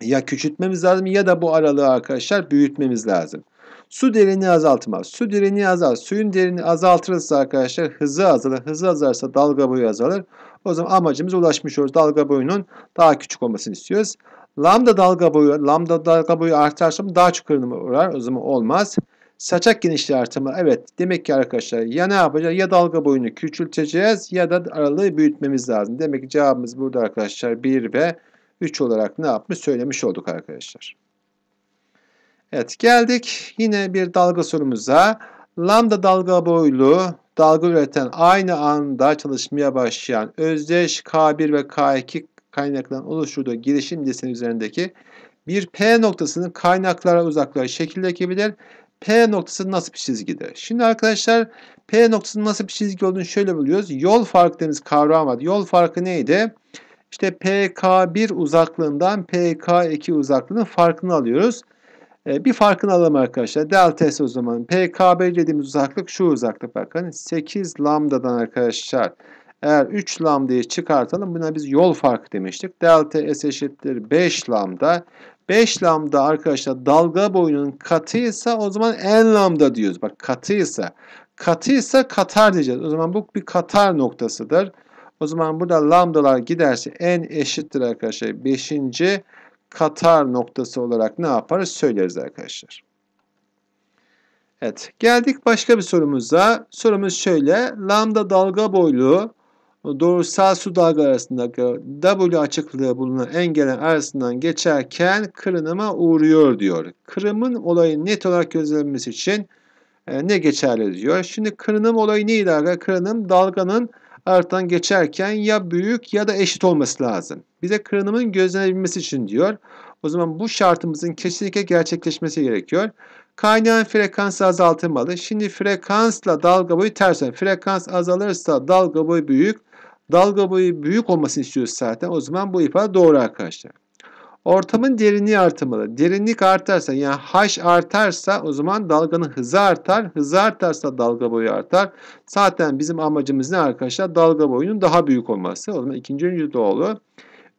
Ya küçültmemiz lazım ya da bu aralığı arkadaşlar büyütmemiz lazım. Su derinliği azaltmaz. Su derinliği azal. Suyun derinliği azaltırsa arkadaşlar hızı azalır. Hızı azalırsa dalga boyu azalır. O zaman amacımıza ulaşmış oluruz. Dalga boyunun daha küçük olmasını istiyoruz. Lambda dalga boyu, lambda dalga boyu artarsa daha çok kırınıma uğrar. O zaman olmaz. Saçak genişliği artımı evet demek ki arkadaşlar ya ne yapacağız ya dalga boyunu küçülteceğiz ya da aralığı büyütmemiz lazım. Demek ki cevabımız burada arkadaşlar 1 ve 3 olarak ne yapmış söylemiş olduk arkadaşlar. Evet geldik yine bir dalga sorumuza. Lambda dalga boylu dalga üreten aynı anda çalışmaya başlayan özdeş K1 ve K2 kaynakların oluşturduğu girişim deseni üzerindeki bir P noktasının kaynaklara uzaklığı şekil ekebilir P noktası nasıl bir çizgidir? Şimdi arkadaşlar P noktasının nasıl bir çizgi olduğunu şöyle buluyoruz. Yol farkı deniz kavram var. Yol farkı neydi? İşte PK1 uzaklığından PK2 uzaklığının farkını alıyoruz. Ee, bir farkını alalım arkadaşlar. Delta S o zaman. PK1 dediğimiz uzaklık şu uzaklık bakın. 8 lambdadan arkadaşlar. Eğer 3 lambdayı çıkartalım buna biz yol farkı demiştik. Delta S eşittir 5 lambda. 5 lambda arkadaşlar dalga boyunun katıysa o zaman n lambda diyoruz. Bak katıysa. Katıysa katar diyeceğiz. O zaman bu bir katar noktasıdır. O zaman burada lambdalar giderse n eşittir arkadaşlar. 5. katar noktası olarak ne yaparız söyleriz arkadaşlar. Evet geldik başka bir sorumuza. Sorumuz şöyle. Lambda dalga boylu Doğrusal su dalga arasındaki W açıklığı bulunan engelin arasından geçerken kırınıma uğruyor diyor. Kırımın olayı net olarak gözlenmesi için e, ne geçerli diyor. Şimdi kırınım olayı neydi arkadaşlar? Kırınım dalganın artan geçerken ya büyük ya da eşit olması lazım. Bize kırınımın gözlenebilmesi için diyor. O zaman bu şartımızın kesinlikle gerçekleşmesi gerekiyor. Kaynağın frekansı azaltılmalı. Şimdi frekansla dalga boyu ters. Frekans azalırsa dalga boyu büyük. Dalga boyu büyük olmasını istiyoruz zaten. O zaman bu ifade doğru arkadaşlar. Ortamın derinliği artmalı. Derinlik artarsa yani h artarsa o zaman dalganın hızı artar. Hızı artarsa dalga boyu artar. Zaten bizim amacımız ne arkadaşlar? Dalga boyunun daha büyük olması. O zaman ikinci öncü doğru.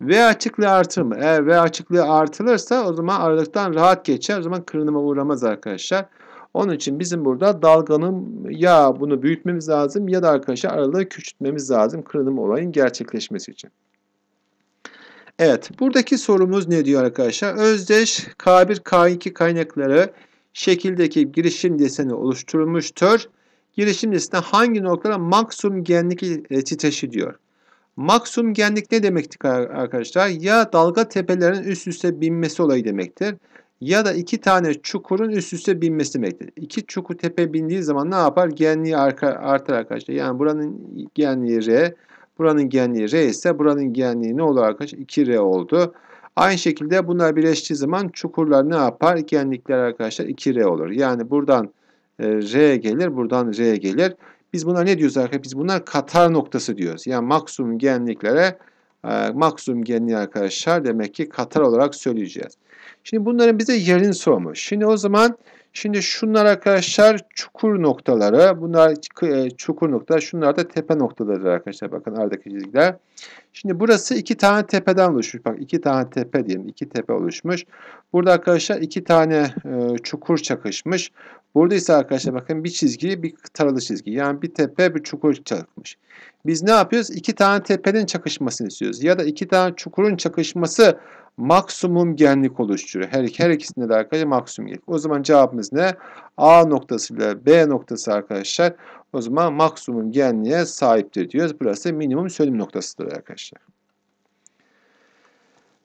V açıklığı artır mı? Eğer V açıklığı artılırsa o zaman aralıktan rahat geçer. O zaman kırınıma uğramaz arkadaşlar. Onun için bizim burada dalganın ya bunu büyütmemiz lazım ya da arkadaşlar aralığı küçültmemiz lazım kırılım olayın gerçekleşmesi için. Evet buradaki sorumuz ne diyor arkadaşlar? Özdeş K1 K2 kaynakları şekildeki girişim deseni oluşturmuştur. Girişim desene hangi noktada maksimum genlik titreşi diyor. Maksimum genlik ne demektir arkadaşlar? Ya dalga tepelerin üst üste binmesi olayı demektir ya da iki tane çukurun üst üste binmesi demektir. İki çukur tepe bindiği zaman ne yapar? Genliği artar arkadaşlar. Yani buranın genliği R, buranın genliği R ise buranın genliği ne olur arkadaşlar? 2R oldu. Aynı şekilde bunlar birleştiği zaman çukurlar ne yapar? Genlikler arkadaşlar 2R olur. Yani buradan e, R gelir, buradan R gelir. Biz buna ne diyoruz arkadaşlar? Biz bunlar katar noktası diyoruz. Yani maksimum genliklere e, maksimum genliği arkadaşlar demek ki katar olarak söyleyeceğiz. Şimdi bunların bize yerini sormuş. Şimdi o zaman şimdi şunlar arkadaşlar çukur noktaları. Bunlar e, çukur noktalar. Şunlar da tepe noktaları arkadaşlar. Bakın aradaki çizgiler. Şimdi burası iki tane tepeden oluşmuş. Bak iki tane tepe diyelim. iki tepe oluşmuş. Burada arkadaşlar iki tane e, çukur çakışmış. Burada ise arkadaşlar bakın bir çizgi bir taralı çizgi. Yani bir tepe bir çukur çakmış. Biz ne yapıyoruz? İki tane tepenin çakışmasını istiyoruz. Ya da iki tane çukurun çakışması maksimum genlik oluşturuyor. Her, her ikisinde de arkadaşlar maksimum genlik. O zaman cevabımız ne? A noktası ile B noktası arkadaşlar o zaman maksimum genliğe sahiptir diyoruz. Burası minimum sönüm noktasıdır arkadaşlar.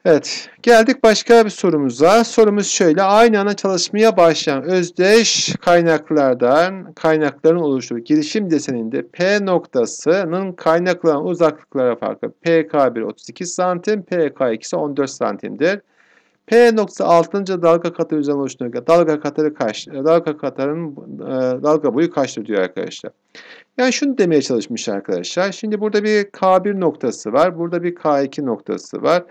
Evet, geldik başka bir sorumuza. Sorumuz şöyle, aynı ana çalışmaya başlayan özdeş kaynaklardan kaynakların oluşturduğu girişim deseninde P noktasının kaynaklanan uzaklıklara farkı PK1 32 santim, PK2 ise 14 santimdir. P noktası 6. dalga katı üzerine oluşturuyor. Dalga katarı kaç? E, dalga katarın e, dalga boyu kaçtır diyor arkadaşlar. Yani şunu demeye çalışmış arkadaşlar. Şimdi burada bir K1 noktası var. Burada bir K2 noktası var.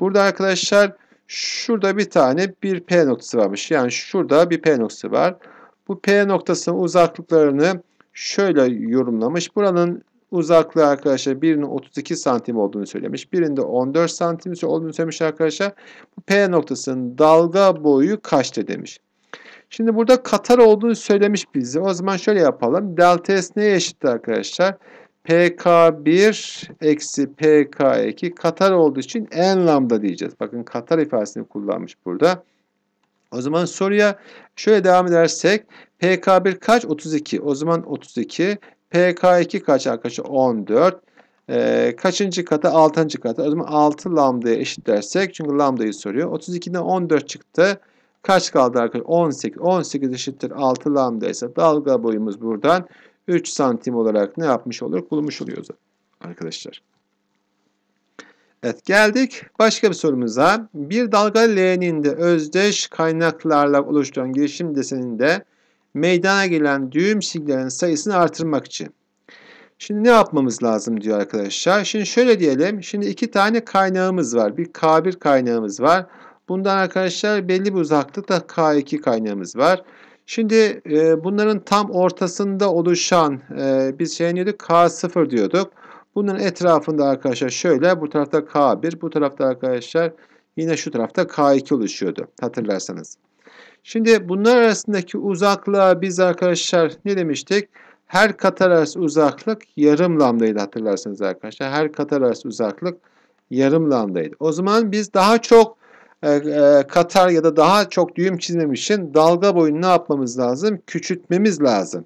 Burada arkadaşlar şurada bir tane bir P noktası varmış. Yani şurada bir P noktası var. Bu P noktasının uzaklıklarını şöyle yorumlamış. Buranın uzaklığı arkadaşlar birinin 32 santim olduğunu söylemiş. Birinde 14 santim olduğunu söylemiş arkadaşlar. Bu P noktasının dalga boyu kaçtı demiş. Şimdi burada katar olduğunu söylemiş bize. O zaman şöyle yapalım. Delta S neye eşittir arkadaşlar? PK1 eksi PK2 katar olduğu için en lambda diyeceğiz. Bakın katar ifadesini kullanmış burada. O zaman soruya şöyle devam edersek PK1 kaç? 32. O zaman 32. PK2 kaç arkadaşlar? 14. Ee, kaçıncı kata? 6. kata. O zaman 6 lambdaya eşitlersek çünkü lambdayı soruyor. 32'den 14 çıktı. Kaç kaldı arkadaşlar? 18. 18 eşittir 6 lambda ise dalga boyumuz buradan 3 santim olarak ne yapmış olur? Bulmuş oluyoruz arkadaşlar. Evet geldik başka bir sorumuza. Bir dalga L'nin özdeş kaynaklarla oluşturan girişim deseninde meydana gelen düğüm siglerin sayısını artırmak için. Şimdi ne yapmamız lazım diyor arkadaşlar. Şimdi şöyle diyelim. Şimdi iki tane kaynağımız var. Bir K1 kaynağımız var. Bundan arkadaşlar belli bir uzaklıkta K2 kaynağımız var. Şimdi e, bunların tam ortasında oluşan e, biz şey diyorduk K0 diyorduk. Bunun etrafında arkadaşlar şöyle bu tarafta K1 bu tarafta arkadaşlar yine şu tarafta K2 oluşuyordu hatırlarsanız. Şimdi bunlar arasındaki uzaklığa biz arkadaşlar ne demiştik? Her katar arası uzaklık yarım lambdaydı hatırlarsanız arkadaşlar. Her katar arası uzaklık yarım lambdaydı. O zaman biz daha çok ee, e, katar ya da daha çok düğüm çizmemiz için dalga boyunu ne yapmamız lazım? Küçültmemiz lazım.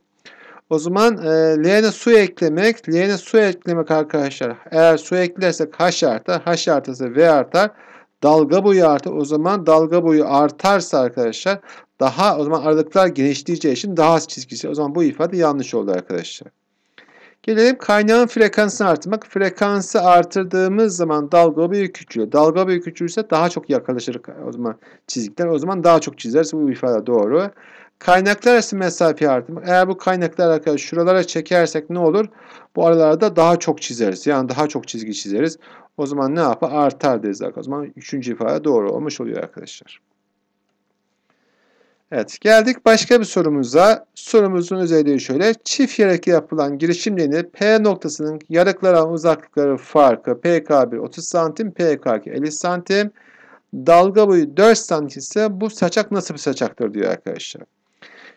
O zaman e, leğene su eklemek, leğene su eklemek arkadaşlar. Eğer su eklersek h artar, h artarsa v artar. Dalga boyu artar. O zaman dalga boyu artarsa arkadaşlar daha o zaman aralıklar genişleyeceği için daha az çizgisi. O zaman bu ifade yanlış oldu arkadaşlar. Gelelim kaynağın frekansını artırmak. Frekansı artırdığımız zaman dalga boyu küçülüyor. Dalga boyu küçülürse daha çok yaklaşır o zaman çizikler. O zaman daha çok çizeriz. Bu ifade doğru. Kaynaklar arası mesafeyi artırmak. Eğer bu kaynaklar arkadaşlar şuralara çekersek ne olur? Bu aralarda daha çok çizeriz. Yani daha çok çizgi çizeriz. O zaman ne yapar? Artar deriz arkadaşlar. O zaman üçüncü ifade doğru olmuş oluyor arkadaşlar. Evet geldik başka bir sorumuza. Sorumuzun özelliği şöyle. Çift yarık yapılan girişimlerini P noktasının yarıklara uzaklıkları farkı PK1 30 santim PK2 50 santim. Dalga boyu 4 santim ise bu saçak nasıl bir saçaktır diyor arkadaşlar.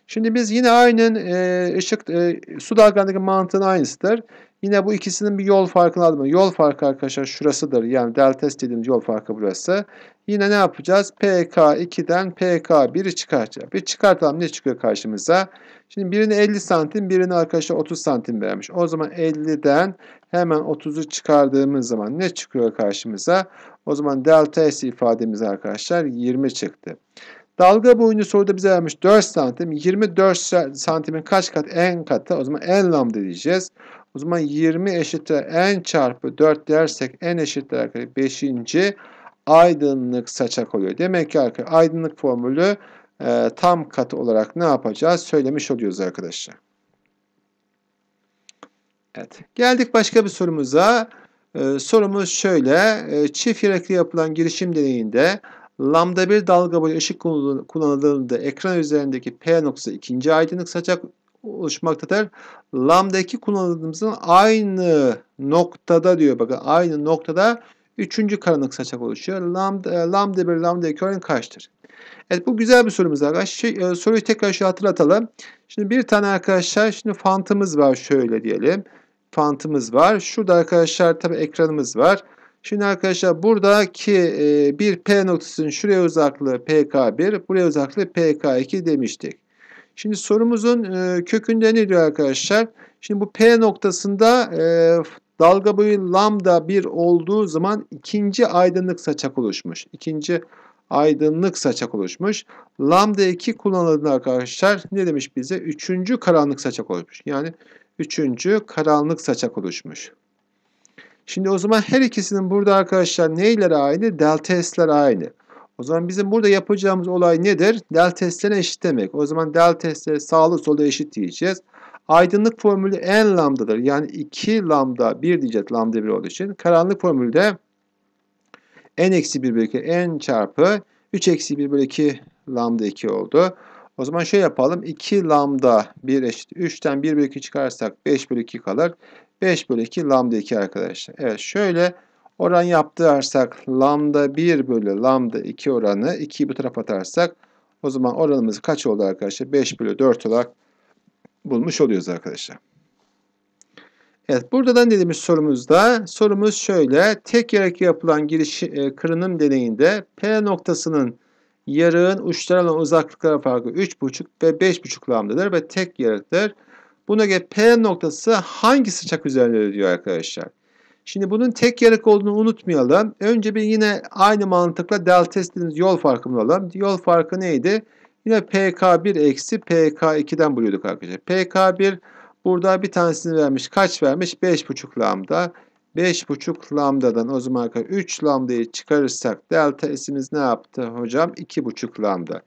Şimdi biz yine aynı e, ışık e, su dalgalarındaki mantığın aynısıdır. Yine bu ikisinin bir yol farkını aldım. Yol farkı arkadaşlar şurasıdır. Yani delta dediğimiz yol farkı burası. Yine ne yapacağız? PK2'den PK1'i çıkartacağız. Bir çıkartalım ne çıkıyor karşımıza? Şimdi birini 50 santim, birini arkadaşlar 30 santim vermiş. O zaman 50'den hemen 30'u çıkardığımız zaman ne çıkıyor karşımıza? O zaman delta S ifademiz arkadaşlar 20 çıktı. Dalga boyunca soruda bize vermiş 4 santim. 24 santimin kaç kat? En katı. O zaman en lambda diyeceğiz. O zaman 20 eşittir n çarpı 4 dersek n eşittir arkadaşlar 5 aydınlık saçak oluyor. Demek ki arkadaşlar aydınlık formülü e, tam kat olarak ne yapacağız söylemiş oluyoruz arkadaşlar. Evet. Geldik başka bir sorumuza. Ee, sorumuz şöyle. E, çift yürekli yapılan girişim deneyinde lambda bir dalga boyu ışık kullanıldığında ekran üzerindeki P noktası ikinci aydınlık saçak oluşmaktadır. Lambda 2 kullanıldığımızın aynı noktada diyor. Bakın aynı noktada Üçüncü karanlık saçak oluşuyor. Lambda, e, lambda 1 lambda current kaçtır? Evet bu güzel bir sorumuz arkadaşlar. Şey, e, soruyu tekrar şu hatırlatalım. Şimdi bir tane arkadaşlar şimdi fantımız var şöyle diyelim. Fantımız var. Şurada arkadaşlar tabi ekranımız var. Şimdi arkadaşlar buradaki e, bir P noktasının şuraya uzaklığı PK1, buraya uzaklığı PK2 demiştik. Şimdi sorumuzun e, kökünde ne diyor arkadaşlar? Şimdi bu P noktasında e, Dalga boyu lambda 1 olduğu zaman ikinci aydınlık saçak oluşmuş. İkinci aydınlık saçak oluşmuş. Lambda 2 kullanıldığında arkadaşlar ne demiş bize? Üçüncü karanlık saçak oluşmuş. Yani üçüncü karanlık saçak oluşmuş. Şimdi o zaman her ikisinin burada arkadaşlar neyleri aynı? Delta S'ler aynı. O zaman bizim burada yapacağımız olay nedir? Delta S'lere eşit demek. O zaman delta S'leri sağlı solu eşit diyeceğiz. Aydınlık formülü n lambdadır. Yani 2 lambda 1 diyeceğiz lambda 1 olduğu için. Karanlık formülü de n eksi 1 bölü 2 n çarpı 3 eksi 1 bölü 2 lambda 2 oldu. O zaman şöyle yapalım. 2 lambda 1 eşit. 3'ten 1 bölü 2 çıkarsak 5 bölü 2 kalır. 5 bölü 2 lambda 2 arkadaşlar. Evet şöyle oran yaptırarsak lambda 1 bölü lambda 2 oranı 2'yi bu tarafa atarsak o zaman oranımız kaç oldu arkadaşlar? 5 bölü 4 olarak bulmuş oluyoruz arkadaşlar. Evet, buradan dediğimiz sorumuzda sorumuz şöyle. Tek yarık yapılan giriş e, kırınım deneyinde P noktasının yarığın uçlara olan uzaklıkları farkı 3,5 ve 5,5 lambdadır ve tek yarıktır. Buna göre P noktası hangi sıcak üzerinde diyor arkadaşlar. Şimdi bunun tek yarık olduğunu unutmayalım. Önce bir yine aynı mantıkla delta testimiz yol farkını alalım. Yol farkı neydi? Yine PK1 eksi PK2'den buluyorduk arkadaşlar. PK1 burada bir tanesini vermiş. Kaç vermiş? 5,5 lambda. 5,5 lambdadan o zaman 3 lambdayı çıkarırsak delta S'imiz ne yaptı hocam? 2,5 lambda.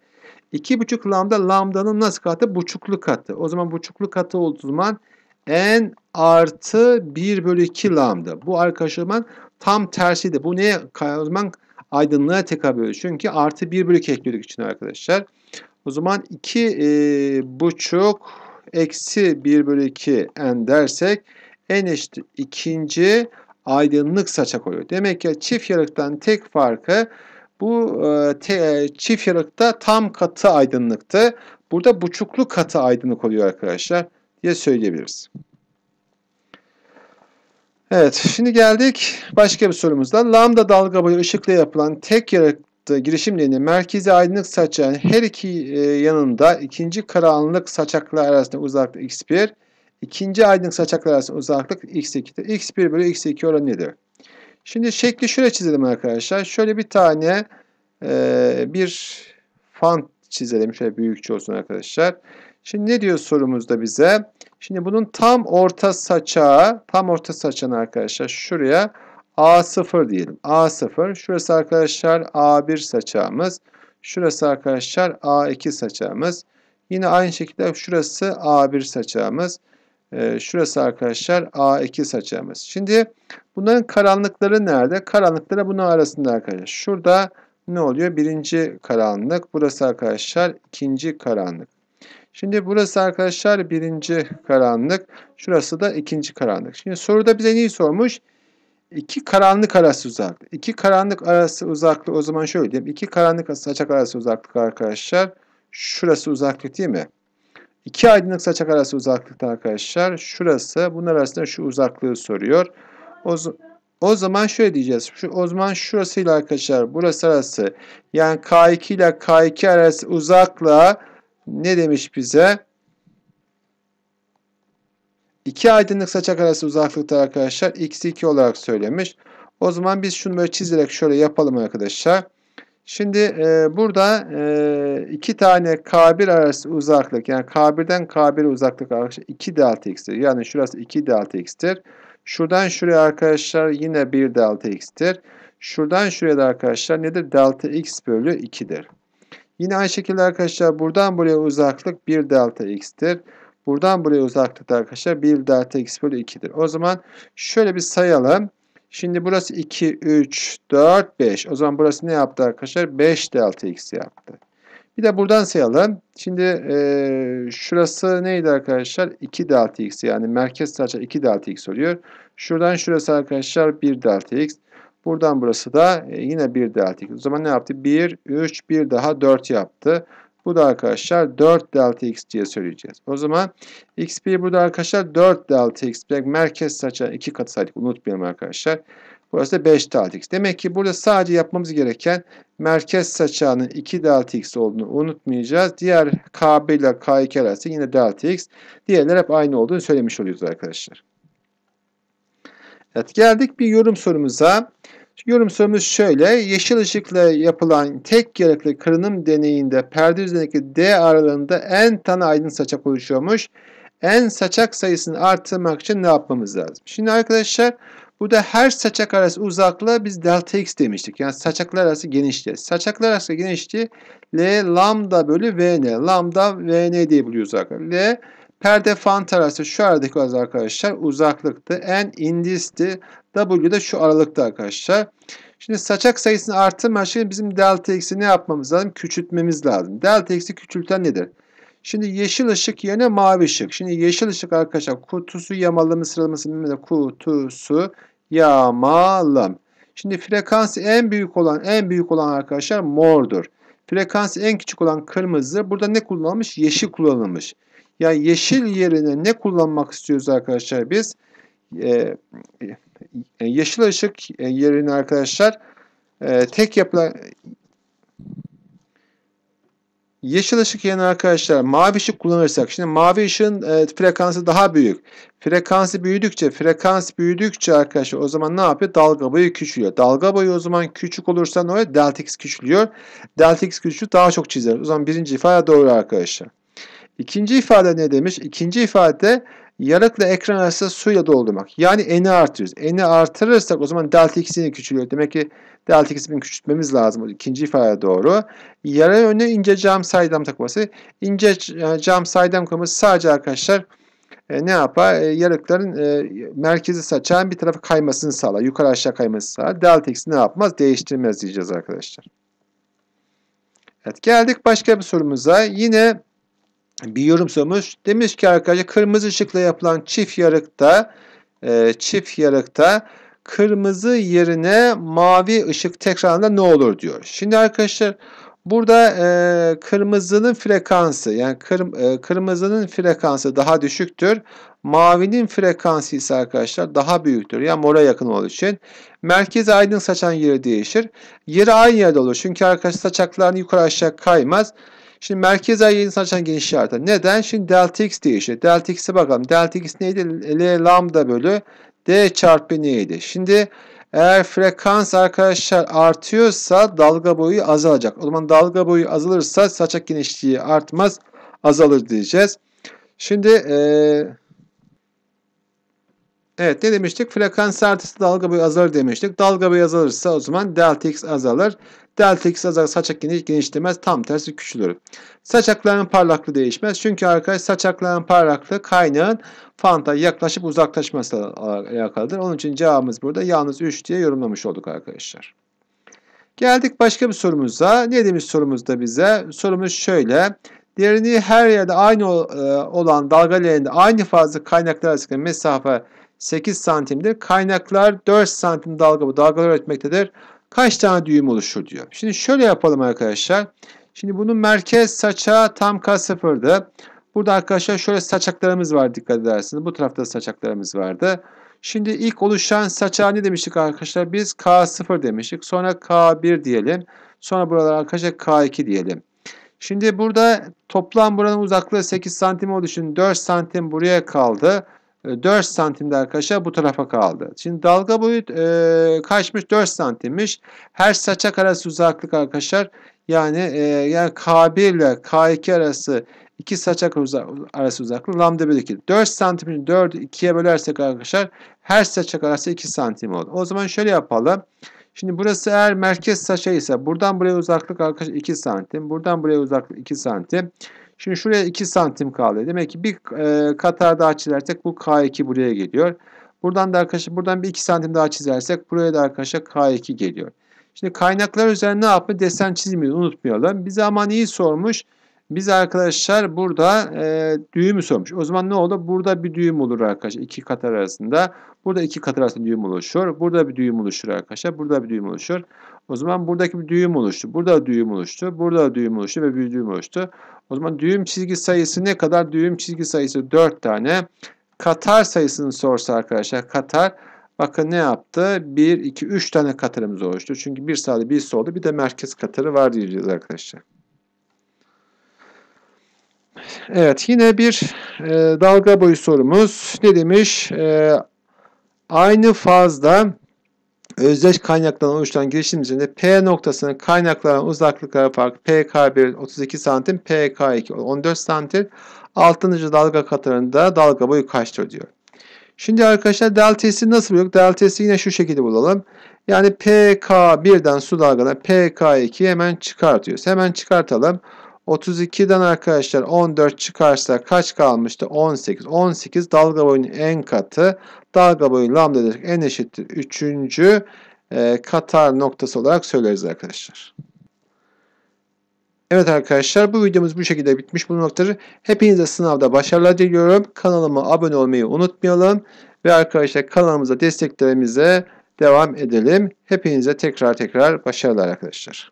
2,5 lambda lambdanın nasıl katı? Buçuklu katı. O zaman buçuklu katı olduğu zaman n artı 1 bölü 2 lambda. Bu arkadaşlar tam tersiydi. Bu neye? O zaman aydınlığa tekabül ediyor. Çünkü artı 1 bölü 2 ekliyorduk için arkadaşlar. O zaman 2 e, buçuk eksi 1 bölü 2 n dersek n eşittir ikinci aydınlık saça koyuyor. Demek ki çift yarıktan tek farkı bu e, te, çift yarıkta tam katı aydınlıktı. Burada buçuklu katı aydınlık oluyor arkadaşlar diye söyleyebiliriz. Evet şimdi geldik başka bir sorumuzda. Lambda dalga boyu ışıkla yapılan tek yarık yaptığı girişimlerini merkeze aydınlık saçan her iki e, yanında ikinci karanlık saçaklar arasında uzaklık x1, ikinci aydınlık saçaklar arasında uzaklık x2'de. x1 bölü x2 oranı nedir? Şimdi şekli şöyle çizelim arkadaşlar. Şöyle bir tane e, bir fan çizelim. Şöyle büyükçe olsun arkadaşlar. Şimdi ne diyor sorumuzda bize? Şimdi bunun tam orta saçağı, tam orta saçan arkadaşlar şuraya A0 diyelim. A0 şurası arkadaşlar A1 saçağımız. Şurası arkadaşlar A2 saçağımız. Yine aynı şekilde şurası A1 saçağımız. Ee, şurası arkadaşlar A2 saçağımız. Şimdi bunların karanlıkları nerede? Karanlıkları bunun arasında arkadaşlar. Şurada ne oluyor? Birinci karanlık. Burası arkadaşlar ikinci karanlık. Şimdi burası arkadaşlar birinci karanlık. Şurası da ikinci karanlık. Şimdi soruda bize neyi sormuş? Sormuş. İki karanlık arası uzaklık. İki karanlık arası uzaklık o zaman şöyle diyeyim. İki karanlık arası saçak arası uzaklık arkadaşlar. Şurası uzaklık değil mi? İki aydınlık saçak arası uzaklıkta arkadaşlar. Şurası. Bunun arasında şu uzaklığı soruyor. O, o zaman şöyle diyeceğiz. Şu, o zaman şurasıyla arkadaşlar burası arası. Yani K2 ile K2 arası uzaklığa ne demiş bize? 2 aydınlık saçak arası uzaklıkta arkadaşlar x 2 olarak söylemiş. O zaman biz şunu böyle çizerek şöyle yapalım arkadaşlar. Şimdi e, burada e, iki tane K1 arası uzaklık yani K1'den k 1 uzaklık arkadaşlar 2 delta x'tir. Yani şurası 2 delta x'tir. Şuradan şuraya arkadaşlar yine 1 delta x'tir. Şuradan şuraya da arkadaşlar nedir? Delta x bölü 2'dir. Yine aynı şekilde arkadaşlar buradan buraya uzaklık 1 delta x'tir. Buradan buraya uzaklık arkadaşlar 1 delta x bölü 2'dir. O zaman şöyle bir sayalım. Şimdi burası 2, 3, 4, 5. O zaman burası ne yaptı arkadaşlar? 5 delta x yaptı. Bir de buradan sayalım. Şimdi e, şurası neydi arkadaşlar? 2 delta x yani merkez sarça 2 delta x oluyor. Şuradan şurası arkadaşlar 1 delta x. Buradan burası da e, yine 1 delta x. O zaman ne yaptı? 1, 3, 1 daha 4 yaptı. Bu da arkadaşlar 4 delta x diye söyleyeceğiz. O zaman x1 burada arkadaşlar 4 delta x. Merkez saça 2 katı saydık. Unutmayalım arkadaşlar. Burası da 5 delta x. Demek ki burada sadece yapmamız gereken merkez saçağının 2 delta x olduğunu unutmayacağız. Diğer k kb ile k2 arası yine delta x. Diğerler hep aynı olduğunu söylemiş oluyoruz arkadaşlar. Evet geldik bir yorum sorumuza. Yorum sorumuz şöyle. Yeşil ışıkla yapılan tek yarıklı kırınım deneyinde perde üzerindeki D aralığında en tane aydın saçak oluşuyormuş. En saçak sayısını arttırmak için ne yapmamız lazım? Şimdi arkadaşlar bu da her saçak arası uzaklığı biz delta x demiştik. Yani saçaklar arası genişliği. Saçaklar arası genişliği L lambda bölü Vn. Lambda Vn diye buluyoruz arkadaşlar. L Perde fan terası şu aradaki az arkadaşlar uzaklıktı. En indisti. W de şu aralıkta arkadaşlar. Şimdi saçak sayısını artırmak için bizim delta x'i ne yapmamız lazım? Küçültmemiz lazım. Delta x'i küçülten nedir? Şimdi yeşil ışık yerine mavi ışık. Şimdi yeşil ışık arkadaşlar kutusu yamalım sıralaması bilmem kutusu yamalım. Şimdi frekansı en büyük olan en büyük olan arkadaşlar mordur. Frekansı en küçük olan kırmızı. Burada ne kullanılmış? Yeşil kullanılmış. Yani yeşil yerine ne kullanmak istiyoruz arkadaşlar biz? Ee, e, yeşil ışık e, yerini arkadaşlar e, tek yapılan yeşil ışık yerine arkadaşlar mavi ışık kullanırsak şimdi mavi ışığın frekansı daha büyük. Frekansı büyüdükçe frekans büyüdükçe arkadaşlar o zaman ne yapıyor? Dalga boyu küçülüyor. Dalga boyu o zaman küçük olursa ne oluyor? Delta x küçülüyor. Delta x küçüğü daha çok çizer. O zaman birinci ifade doğru arkadaşlar. İkinci ifade ne demiş? İkinci ifade yarıkla ekran arası suyla doldurmak. Yani n'i artırıyoruz. n'i artırırsak o zaman delta x'ini küçülüyor. Demek ki delta x'i küçültmemiz lazım. ikinci ifade doğru. Yara önüne ince cam saydam takması. İnce e, cam saydam takması sadece arkadaşlar e, ne yapar? E, yarıkların e, merkezi saçan bir tarafı kaymasını sağlar. Yukarı aşağı kaymasını sağlar. Delta x ne yapmaz? Değiştirmez diyeceğiz arkadaşlar. Evet geldik başka bir sorumuza. Yine bir yorum sormuş. Demiş ki arkadaşlar kırmızı ışıkla yapılan çift yarıkta e, çift yarıkta kırmızı yerine mavi ışık tekrarında ne olur diyor. Şimdi arkadaşlar burada e, kırmızının frekansı yani kır, e, kırmızının frekansı daha düşüktür. Mavinin frekansı ise arkadaşlar daha büyüktür. Yani mora yakın olduğu için. Merkez aydın saçan yeri değişir. Yeri aynı yerde olur. Çünkü arkadaşlar saçakların yukarı aşağı kaymaz. Şimdi merkez ay yayın açan geniş işareti. Neden? Şimdi delta x değişti. Delta x'e bakalım. Delta x neydi? L lambda bölü d çarpı neydi? Şimdi eğer frekans arkadaşlar artıyorsa dalga boyu azalacak. O zaman dalga boyu azalırsa saçak genişliği artmaz azalır diyeceğiz. Şimdi ee, evet ne demiştik? Frekans artısı dalga boyu azalır demiştik. Dalga boyu azalırsa o zaman delta x azalır. Delta x azar saçak geniş genişlemez. Tam tersi küçülür. Saçakların parlaklığı değişmez. Çünkü arkadaş saçakların parlaklığı kaynağın fanta yaklaşıp uzaklaşması alakalıdır. Onun için cevabımız burada yalnız 3 diye yorumlamış olduk arkadaşlar. Geldik başka bir sorumuza. Ne demiş sorumuzda bize? Sorumuz şöyle. Derinliği her yerde aynı e, olan dalgalarında aynı fazla kaynaklar arasındaki mesafe 8 santimdir. Kaynaklar 4 santim dalga bu dalgalar üretmektedir kaç tane düğüm oluşur diyor. Şimdi şöyle yapalım arkadaşlar. Şimdi bunun merkez saça tam K sıfırdı. Burada arkadaşlar şöyle saçaklarımız var dikkat edersiniz. Bu tarafta saçaklarımız vardı. Şimdi ilk oluşan saçağı ne demiştik arkadaşlar? Biz K0 demiştik. Sonra K1 diyelim. Sonra buralar arkadaşlar K2 diyelim. Şimdi burada toplam buranın uzaklığı 8 santim olduğu için 4 santim buraya kaldı. 4 ee, santimde arkadaşlar bu tarafa kaldı. Şimdi dalga boyu e, kaçmış 4 santimmiş. Her saçak arası uzaklık arkadaşlar yani e, yani K1 ile K2 arası 2 saçak arası uzaklık lambda bölü 2. 4 santimin 4 2'ye bölersek arkadaşlar her saçak arası 2 santim oldu. O zaman şöyle yapalım. Şimdi burası eğer merkez saça ise buradan buraya uzaklık arkadaşlar 2 santim. Buradan buraya uzaklık 2 santim. Şimdi şuraya 2 santim kaldı. Demek ki bir e, katar daha çizersek bu K2 buraya geliyor. Buradan da arkadaşlar buradan bir 2 santim daha çizersek buraya da arkadaşlar K2 geliyor. Şimdi kaynaklar üzerine ne yapma desen çizmeyi unutmayalım. Bize aman iyi sormuş. Biz arkadaşlar burada e, düğümü sormuş. O zaman ne oldu? Burada bir düğüm olur arkadaşlar. iki katar arasında. Burada iki katı düğüm oluşuyor. Burada bir düğüm oluşuyor arkadaşlar. Burada bir düğüm oluşuyor. O zaman buradaki bir düğüm oluştu. Burada düğüm oluştu. Burada düğüm oluştu ve bir düğüm oluştu. O zaman düğüm çizgi sayısı ne kadar? Düğüm çizgi sayısı 4 tane. Katar sayısını sorsa arkadaşlar katar bakın ne yaptı? 1, 2, 3 tane katarımız oluştu. Çünkü bir sağda bir solda bir de merkez katarı var diyeceğiz arkadaşlar. Evet yine bir e, dalga boyu sorumuz. Ne demiş? E, Aynı fazda özdeş kaynaklardan oluşan girişim içinde P noktasının kaynaklardan uzaklıkları ara farkı PK1 32 santim, PK2 14 santim. Altıncı dalga katlarında dalga boyu kaçtır diyor. Şimdi arkadaşlar delta'si nasıl bulduk? Delta'si yine şu şekilde bulalım. Yani PK1'den su dalgana pk 2yi hemen çıkartıyoruz. Hemen çıkartalım. 32'den arkadaşlar 14 çıkarsa kaç kalmıştı? 18. 18 dalga boyunun en katı. Dalga boyu lambda dedik en eşittir 3. E, katar noktası olarak söyleriz arkadaşlar. Evet arkadaşlar bu videomuz bu şekilde bitmiş bulunmaktadır. Hepinize sınavda başarılar diliyorum. Kanalıma abone olmayı unutmayalım. Ve arkadaşlar kanalımıza desteklerimize devam edelim. Hepinize tekrar tekrar başarılar arkadaşlar.